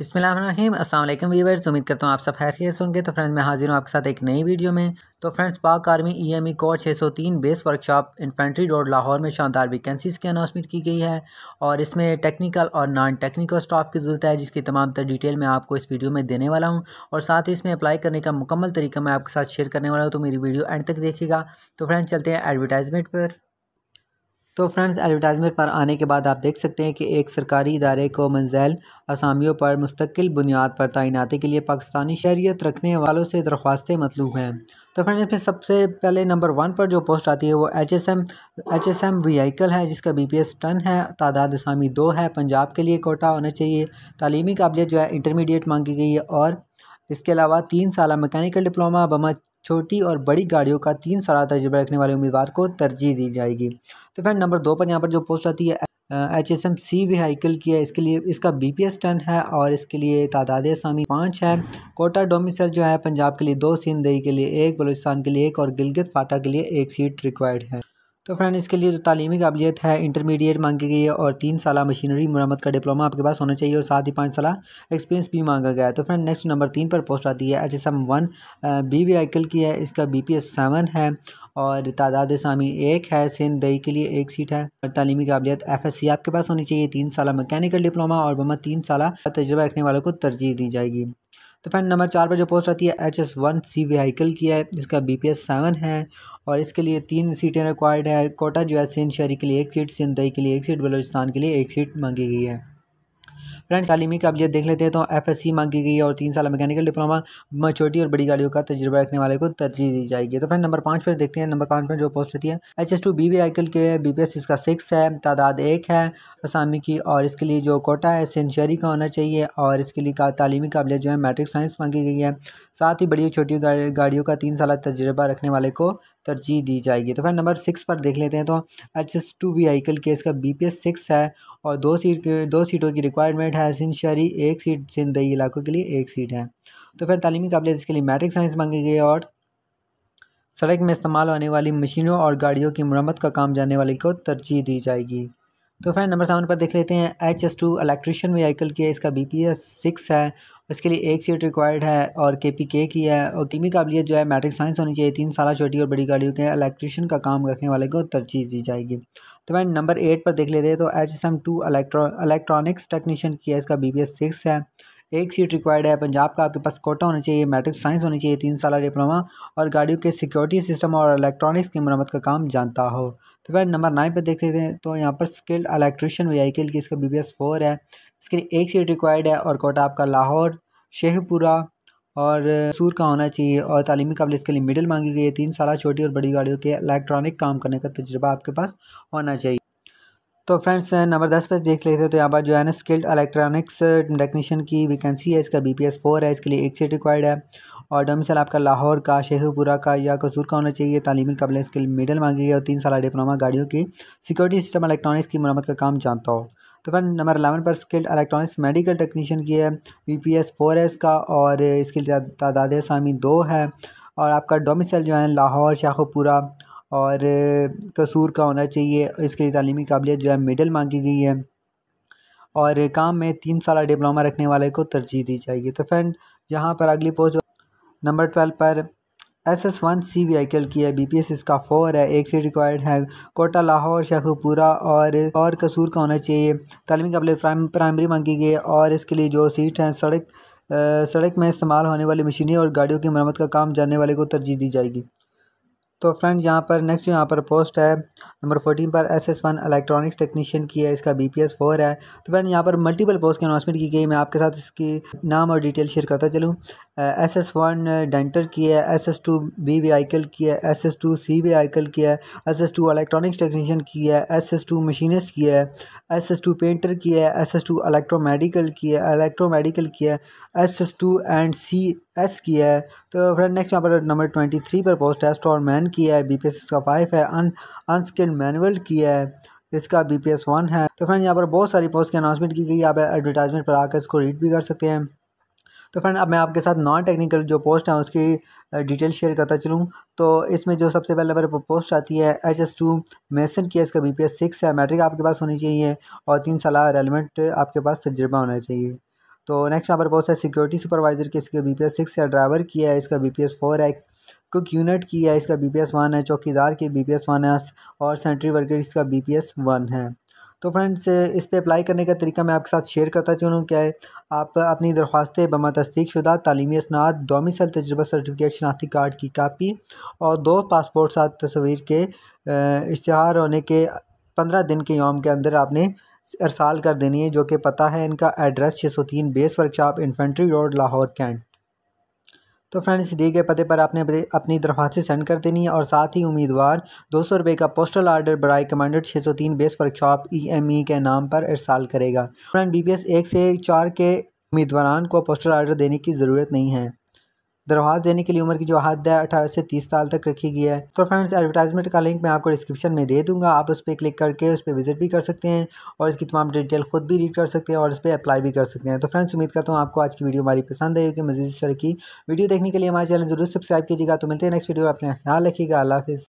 बिसमीम असल वीवर्स उम्मीद करता हूँ आप सब खैरियत होंगे तो फ्रेंड्स मैं हाजिर हूँ आपके साथ एक नई वीडियो में तो friends Pak army E M E corps छः सौ तीन base workshop infantry road Lahore में शानदार वैकेंसीज़ की अनाउंसमेंट की गई है और इसमें टेक्निकल और नॉन टेक्निकल स्टाफ की ज़रूरत है जिसकी तमाम तर डिटेल मैं आपको इस वीडियो में देने वाला हूँ और साथ ही इसमें अप्लाई करने का मुकम्मल तरीका मैं आपके साथ शेयर करने वाला हूँ तो मेरी वीडियो एंड तक देखिएगा तो फ्रेंड्स चलते हैं एडवर्टाइजमेंट पर तो फ्रेंड्स एडवर्टाइजमेंट पर आने के बाद आप देख सकते हैं कि एक सरकारी इदारे को मंजैल असामियों पर मुस्तकिल बुनियाद पर तैनाती के लिए पाकिस्तानी शहरीत रखने वालों से दरख्वास्तें मतलूब हैं तो फ्रेंड्स इसमें सबसे पहले नंबर वन पर जो पोस्ट आती है वो H S M H S M vehicle है जिसका बी पी एस टन है तादाद असामी दो है पंजाब के लिए कोटा होना चाहिए तालीमी काबिलियत जो है इंटरमीडिएट मांगी गई है और इसके अलावा तीन साल मैकेनिकल डिप्लोमा बमा छोटी और बड़ी गाड़ियों का तीन साल तजर्बा रखने वाले उम्मीदवार को तरजीह दी जाएगी तो फ्रेंड नंबर दो पर यहाँ पर जो पोस्ट आती है H S M C vehicle की है इसके लिए इसका बी पी एस टन है और इसके लिए तादाद आसामी पाँच है कोटा डोमिसल जो है पंजाब के लिए दो सिंधई के लिए एक बलोचिस्तान के लिए एक और गिलगित फाटा के लिए एक सीट रिक्वायर्ड है तो फ्रेंड इसके लिए जो तालीमी काबिलियत है इंटरमीडिएट मांगी गई है और तीन साल मशीनरी मरम्मत का डिप्लोमा आपके पास होना चाहिए और साथ ही पाँच साल एक्सपीरियंस भी मांगा गया है तो फ्रेंड नेक्स्ट नंबर तीन पर पोस्ट आती है H S M one B vehicle की है इसका बी पी एस सेवन है और तादाद सामी एक है सिंध दई के लिए एक सीट है और तालीमी काबिलियत एफ एस सी आपके पास होनी चाहिए तीन साल मकैनिकल डिप्लोमा और बमा तीन साल तजर्बा रखने वालों को तरजीह दी जाएगी तो फ्रेंड नंबर चार पर जो पोस्ट आती है H S one C vehicle की है इसका बी पी एस सेवन है और इसके लिए तीन सीटें रिक्वायर्ड है कोटा जो है सिंध शहरी के लिए एक सीट सिंधई के लिए एक सीट बलोचिस्तान के लिए एक सीट मांगी गई है फ्रेंड्स तालीमी काबिलियत देख लेते हैं तो एफ एस सी मांगी गई है और तीन साल मैकेनिकल डिप्लोमा छोटी और बड़ी गाड़ियों का तजुर्बा रखने वाले को तरजीह दी जाएगी तो फ्रेंड नंबर पाँच पर देखते हैं नंबर पाँच पर जो पोस्ट रहती है H S two B vehicle के बी पी एस इसका सिक्स है तादाद एक है असामी की और इसके लिए जो कोटा है सेंचुरी का होना चाहिए और इसके लिए का तालीमी काबिलियत जो है मैट्रिक साइंस मांगी गई है साथ ही बड़ी और छोटी गाड़ियों का तीन साल तजर्बा रखने वाले को तरजीह दी जाएगी तो फिर नंबर सिक्स पर देख लेते हैं तो एच एस टू व्हीकल के इसका बी पी एस सिक्स है और दो सीट दो सीटों की रिक्वायरमेंट है सिंध शहरी एक सीट सिंध दही इलाकों के लिए एक सीट है तो फिर तलीमी काबिलियत इसके लिए मैट्रिक साइंस मांगी गई और सड़क में इस्तेमाल होने वाली मशीनों और गाड़ियों की मरम्मत का काम जाने वाले को तरजीह दी जाएगी तो फ्रेंड नंबर सेवन पर देख लेते हैं H S two electrician vehicle की है इसका बी पी एस सिक्स है इसके लिए एक सीट रिक्वायर्ड है और के पी के की है और किमी काबिलियत जो है मैट्रिक साइंस होनी चाहिए तीन साल छोटी और बड़ी गाड़ियों के इलेक्ट्रिशियन का काम रखने वाले को तरजीह दी जाएगी तो फ्रेंड नंबर एट पर देख लेते हैं तो H S M two electronics technician की है इसका बी पी एस सिक्स है एक सीट रिक्वायर्ड है पंजाब का आपके पास कोटा होना चाहिए मैट्रिक साइंस होनी चाहिए तीन साल डिप्लोमा और गाड़ियों के सिक्योरिटी सिस्टम और इलेक्ट्रॉनिक्स की मरम्मत का काम जानता हो तो फिर नंबर नाइन पर देख लेते हैं तो यहाँ पर स्किल्ड इलेक्ट्रिशियन वहीकल की इसका बी बी एस फोर है इसके लिए एक सीट रिक्वायर्ड है और कोटा आपका लाहौर शेखपुरा और सूर का होना चाहिए और तालीमी काबिल इसके लिए मिडिल मांगी गई है तीन साल छोटी और बड़ी गाड़ियों के इलेक्ट्रॉनिक काम करने का तजर्बा आपके पास होना चाहिए तो फ्रेंड्स नंबर दस पर देख लेते हो तो यहाँ पर जो है ना स्किल्ड इलेक्ट्रॉनिक्स टेक्नीशियन की वैकेंसी है इसका बी पी एस फोर है इसके लिए एक सीट रिक्वायर्ड है और डोमिसल आपका लाहौर का शेखपुरा का या कसूर का होना चाहिए तालीमी कबल स्किल मेडल मांगी है और तीन साल डिप्लोमा गाड़ियों की सिक्योरिटी सिस्टम इलेक्ट्रॉनिक्स की मरम्मत का काम जानता हो तो फ्रेंड नंबर अलेवन पर स्किल्ड इलेक्ट्रॉनिक्स मेडिकल टेक्नीशियन की है बी पी एस फोर है इसका और इसकी तादाद सामी दो है और आपका डोमिसल जो है लाहौर शाहपुरा और कसूर का होना चाहिए इसके लिए तलीमी काबिलियत जो है मिडल मांगी गई है और काम में तीन साल डिप्लोमा रखने वाले को तरजीह दी जाएगी तो फ्रेंड यहाँ पर अगली पोस्ट नंबर ट्वेल्व पर S S one C V vehicle की है बी पी एस इसका फोर है एक सीट रिक्वायर्ड है कोटा लाहौर शेखपुरा और और कसूर का होना चाहिए तलमी काबिल प्राइमरी मांगी गई है और इसके लिए जो सीट हैं सड़क आ, सड़क में इस्तेमाल होने वाली मशीनी और गाड़ियों की मरम्मत का काम जानने वाले को तरजीह दी जाएगी तो फ्रेंड्स यहाँ पर नेक्स्ट यहाँ पर पोस्ट है नंबर फोर्टीन पर S S one electronics technician की है इसका बी पी एस फोर है तो फ्रेंड यहाँ पर मल्टीपल पोस्ट की अनाउंसमेंट की गई मैं आपके साथ इसकी नाम और डिटेल शेयर करता चलूँ एस एस वन डेंटर की है एस एस टू बी आईकल की है एस एस टू सी आईकल की है S S two electronics technician की है एस एस टू मशीनस की है एस एस टू पेंटर की है एस एस टू इलेक्ट्रोमेडिकल की है इलेक्ट्रोमेडिकल की है S S two and C S की है तो फ्रेंड नेक्स्ट यहाँ पर नंबर ट्वेंटी थ्री पर पोस्ट है मैन की है बी पी एस का फाइव है अन अन स्किल मैनुअल की है इसका बी पी एस वन है तो फ्रेंड यहाँ पर बहुत सारी पोस्ट की अनाउंसमेंट की गई आप एडवर्टाइजमेंट पर आकर इसको रीड भी कर सकते हैं तो फ्रेंड अब मैं आपके साथ नॉन टेक्निकल जो पोस्ट है उसकी डिटेल शेयर करता चलूँ तो इसमें जो सबसे पहले नंबर पोस्ट आती है एच एस टू मेसन की है इसका बी पी एस सिक्स है मैट्रिक आपके पास होनी चाहिए और तीन साल रेलिवेंट आपके पास तजर्बा होना चाहिए तो नेक्स्ट यहाँ पर पोस्ट है सिक्योरिटी सुपरवाइजर की इसका बी पी एस सिक्स है ड्राइवर की है इसका बी पी एस फोर है कुक यूनिट की है इसका बी पी एस वन है चौकीदार की बी पी एस वन है और सेंट्री वर्कर इसका बी पी एस वन है तो फ्रेंड्स इस पर अप्लाई करने का तरीका मैं आपके साथ शेयर करता चलूँ क्या है आप अपनी दरख्वास्तें बमा तस्दीक शुदा तालीमी असनाद डोमिसल तजर्बा सर्टिफिकेट शनाख्ती कार्ड की कापी और दो पासपोर्ट साथ तस्वीर के इश्तहार होने के पंद्रह दिन के योम के अंदर आपने अरसाल कर देनी है जो कि पता है इनका एड्रेस छः सौ तीन base workshop infantry road Lahore cantt तो फ्रेंड्स दिए गए पते पर आपने अपनी दरख्वास्तें सेंड कर देनी है और साथ ही उम्मीदवार दो सौ रुपये का पोस्टल आर्डर बरए कमांडेड छः सौ तीन base workshop E M E के नाम पर इरसाल करेगा फ्रेंड बी पी एस एक से चार के उम्मीदवार को पोस्टल आर्डर देने की ज़रूरत नहीं है दरवाज देने के लिए उम्र की जो हद है अठारह से तीस साल तक रखी गई है तो फ्रेंड्स एडवर्टाइजमेंट का लिंक मैं आपको डिस्क्रिप्शन में दे दूँगा आप उस पर क्लिक करके उस पर विजिट भी कर सकते हैं और इसकी तमाम डिटेल खुद भी रीड कर सकते हैं और इस पर अप्लाई भी कर सकते हैं तो फ्रेंड्स उम्मीद करता हूँ आपको आज की वीडियो हमारी पसंद क्योंकि मजीद सर की वीडियो देखने के लिए हमारे चैनल जरूर सब्सक्राइब कीजिएगा तो मिलते हैं नेक्स्ट वीडियो अपने ख्याल रखिएगा अल्लाह